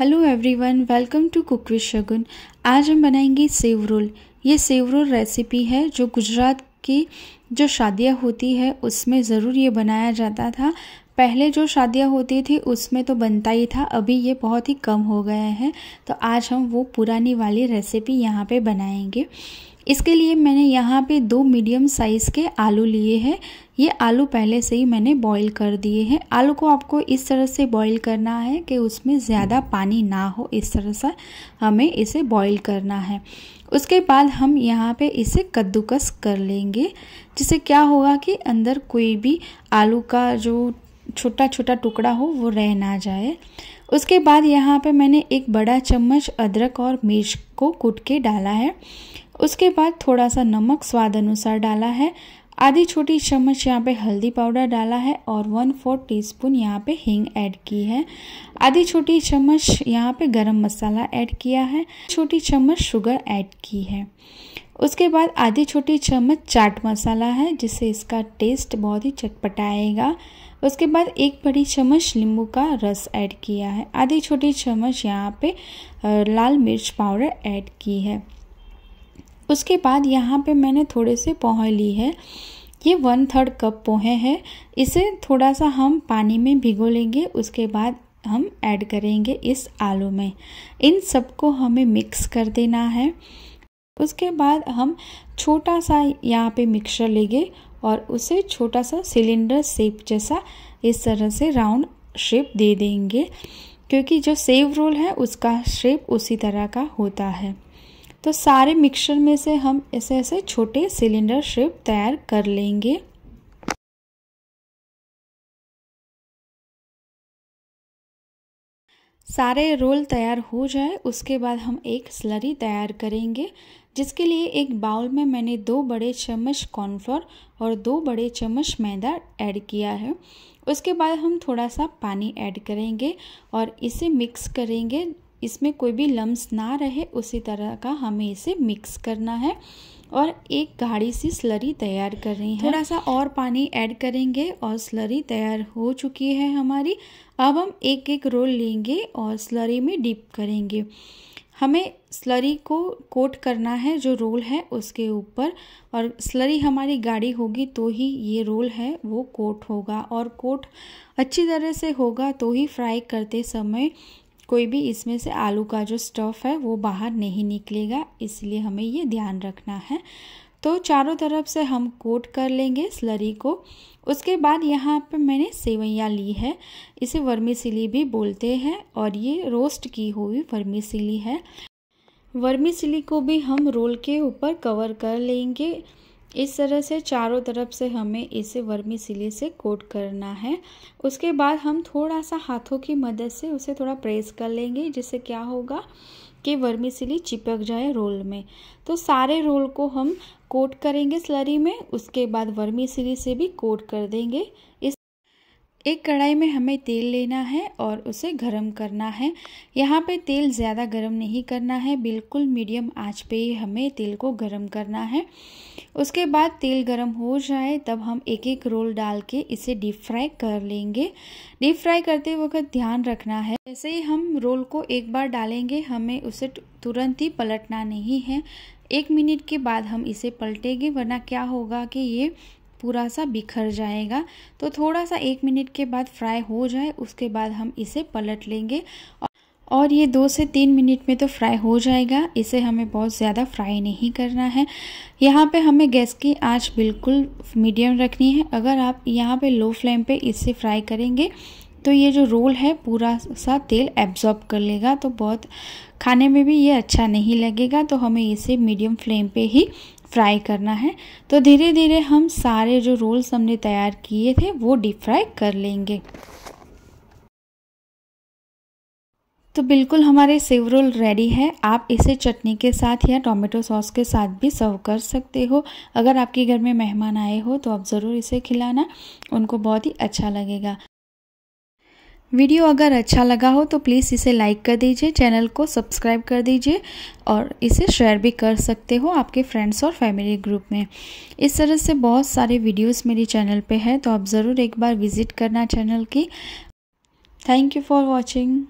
hello everyone welcome to cook with Shagun आज हम बनाएंगे सेव रोल ये सेव रोल रेसिपी है जो गुजरात की जो शादियाँ होती है उसमें ज़रूर ये बनाया जाता था पहले जो शादियाँ होती थी उसमें तो बनता ही था अभी ये बहुत ही कम हो गया है तो आज हम वो पुरानी वाली रेसिपी यहाँ पे बनाएंगे इसके लिए मैंने यहाँ पे दो मीडियम साइज़ के आलू लिए हैं ये आलू पहले से ही मैंने बॉईल कर दिए हैं आलू को आपको इस तरह से बॉईल करना है कि उसमें ज़्यादा पानी ना हो इस तरह से हमें इसे बॉईल करना है उसके बाद हम यहाँ पे इसे कद्दूकस कर लेंगे जिससे क्या होगा कि अंदर कोई भी आलू का जो छोटा छोटा टुकड़ा हो वो रह ना जाए उसके बाद यहाँ पे मैंने एक बड़ा चम्मच अदरक और मिर्च को कूट के डाला है उसके बाद थोड़ा सा नमक स्वाद अनुसार डाला है आधी छोटी चम्मच यहाँ पे हल्दी पाउडर डाला है और वन फोर्थ टीस्पून यहाँ पर हींग ऐड की है आधी छोटी चम्मच यहाँ पे गरम मसाला ऐड किया है छोटी चम्मच शुगर ऐड की है उसके बाद आधी छोटी चम्मच चाट मसाला है जिससे इसका टेस्ट बहुत ही चटपटाएगा आएगा उसके बाद एक बड़ी चम्मच नींबू का रस ऐड किया है आधी छोटी चम्मच यहाँ पे लाल मिर्च पाउडर ऐड की है उसके बाद यहाँ पे मैंने थोड़े से पोहे ली है ये वन थर्ड कप पोहे हैं इसे थोड़ा सा हम पानी में भिगो लेंगे उसके बाद हम ऐड करेंगे इस आलू में इन सबको हमें मिक्स कर देना है उसके बाद हम छोटा सा यहाँ पे मिक्सर लेंगे और उसे छोटा सा सिलेंडर शेप जैसा इस तरह से राउंड शेप दे देंगे क्योंकि जो सेव रोल है उसका शेप उसी तरह का होता है तो सारे मिक्सचर में से हम ऐसे ऐसे छोटे सिलेंडर शेप तैयार कर लेंगे सारे रोल तैयार हो जाए उसके बाद हम एक स्लरी तैयार करेंगे जिसके लिए एक बाउल में मैंने दो बड़े चम्मच कॉर्नफ्लोर और दो बड़े चम्मच मैदा ऐड किया है उसके बाद हम थोड़ा सा पानी ऐड करेंगे और इसे मिक्स करेंगे इसमें कोई भी लम्स ना रहे उसी तरह का हमें इसे मिक्स करना है और एक गाढ़ी सी स्लरी तैयार कर रही है थोड़ा सा और पानी ऐड करेंगे और स्लरी तैयार हो चुकी है हमारी अब हम एक एक रोल लेंगे और स्लरी में डिप करेंगे हमें स्लरी को कोट करना है जो रोल है उसके ऊपर और स्लरी हमारी गाढ़ी होगी तो ही ये रोल है वो कोट होगा और कोट अच्छी तरह से होगा तो ही फ्राई करते समय कोई भी इसमें से आलू का जो स्टफ़ है वो बाहर नहीं निकलेगा इसलिए हमें ये ध्यान रखना है तो चारों तरफ से हम कोट कर लेंगे स्लरी को उसके बाद यहाँ पे मैंने सेवैयाँ ली है इसे वर्मीसिली भी बोलते हैं और ये रोस्ट की हुई वर्मीसिली है वर्मीसिली को भी हम रोल के ऊपर कवर कर लेंगे इस तरह से चारों तरफ से हमें इसे वर्मी सिली से कोट करना है उसके बाद हम थोड़ा सा हाथों की मदद से उसे थोड़ा प्रेस कर लेंगे जिससे क्या होगा कि वर्मी सिली चिपक जाए रोल में तो सारे रोल को हम कोट करेंगे स्लरी में उसके बाद वर्मी सिली से भी कोट कर देंगे इस एक कढ़ाई में हमें तेल लेना है और उसे गरम करना है यहाँ पे तेल ज़्यादा गरम नहीं करना है बिल्कुल मीडियम आंच पे ही हमें तेल को गरम करना है उसके बाद तेल गरम हो जाए तब हम एक एक रोल डाल के इसे डीप फ्राई कर लेंगे डीप फ्राई करते वक्त ध्यान रखना है जैसे ही हम रोल को एक बार डालेंगे हमें उसे तुरंत ही पलटना नहीं है एक मिनट के बाद हम इसे पलटेंगे वरना क्या होगा कि ये पूरा सा बिखर जाएगा तो थोड़ा सा एक मिनट के बाद फ्राई हो जाए उसके बाद हम इसे पलट लेंगे और ये दो से तीन मिनट में तो फ्राई हो जाएगा इसे हमें बहुत ज़्यादा फ्राई नहीं करना है यहाँ पे हमें गैस की आंच बिल्कुल मीडियम रखनी है अगर आप यहाँ पे लो फ्लेम पे इसे फ्राई करेंगे तो ये जो रोल है पूरा सा तेल एब्जॉर्ब कर लेगा तो बहुत खाने में भी ये अच्छा नहीं लगेगा तो हमें इसे मीडियम फ्लेम पर ही फ्राई करना है तो धीरे धीरे हम सारे जो रोल्स हमने तैयार किए थे वो डीप फ्राई कर लेंगे तो बिल्कुल हमारे सेव रोल रेडी है आप इसे चटनी के साथ या टोमेटो सॉस के साथ भी सर्व कर सकते हो अगर आपके घर में मेहमान आए हो तो आप ज़रूर इसे खिलाना उनको बहुत ही अच्छा लगेगा वीडियो अगर अच्छा लगा हो तो प्लीज़ इसे लाइक कर दीजिए चैनल को सब्सक्राइब कर दीजिए और इसे शेयर भी कर सकते हो आपके फ्रेंड्स और फैमिली ग्रुप में इस तरह से बहुत सारे वीडियोस मेरे चैनल पे हैं तो आप ज़रूर एक बार विज़िट करना चैनल की थैंक यू फॉर वॉचिंग